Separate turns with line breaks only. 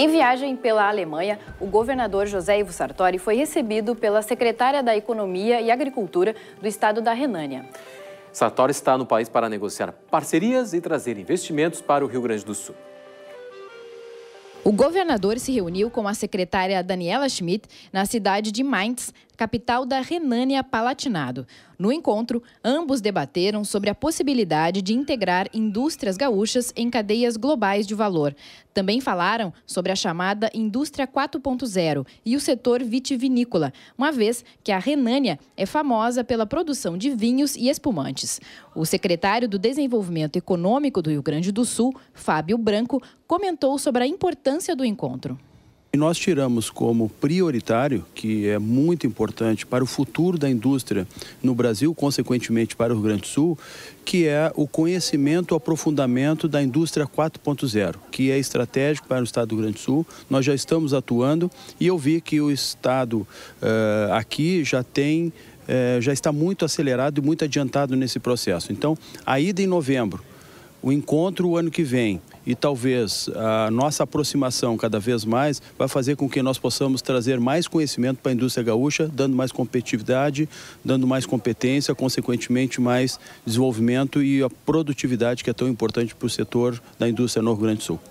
Em viagem pela Alemanha, o governador José Ivo Sartori foi recebido pela secretária da Economia e Agricultura do estado da Renânia.
Sartori está no país para negociar parcerias e trazer investimentos para o Rio Grande do Sul.
O governador se reuniu com a secretária Daniela Schmidt na cidade de Mainz, capital da Renânia-Palatinado. No encontro, ambos debateram sobre a possibilidade de integrar indústrias gaúchas em cadeias globais de valor. Também falaram sobre a chamada Indústria 4.0 e o setor vitivinícola, uma vez que a Renânia é famosa pela produção de vinhos e espumantes. O secretário do Desenvolvimento Econômico do Rio Grande do Sul, Fábio Branco, comentou sobre a importância do encontro.
E nós tiramos como prioritário, que é muito importante para o futuro da indústria no Brasil, consequentemente para o Rio Grande do Sul, que é o conhecimento, o aprofundamento da indústria 4.0, que é estratégico para o Estado do Rio Grande do Sul. Nós já estamos atuando e eu vi que o Estado uh, aqui já tem, eh, já está muito acelerado e muito adiantado nesse processo. Então, a ida em novembro, o encontro o ano que vem e talvez a nossa aproximação cada vez mais vai fazer com que nós possamos trazer mais conhecimento para a indústria gaúcha, dando mais competitividade, dando mais competência, consequentemente mais desenvolvimento e a produtividade que é tão importante para o setor da indústria no Rio Grande do Sul.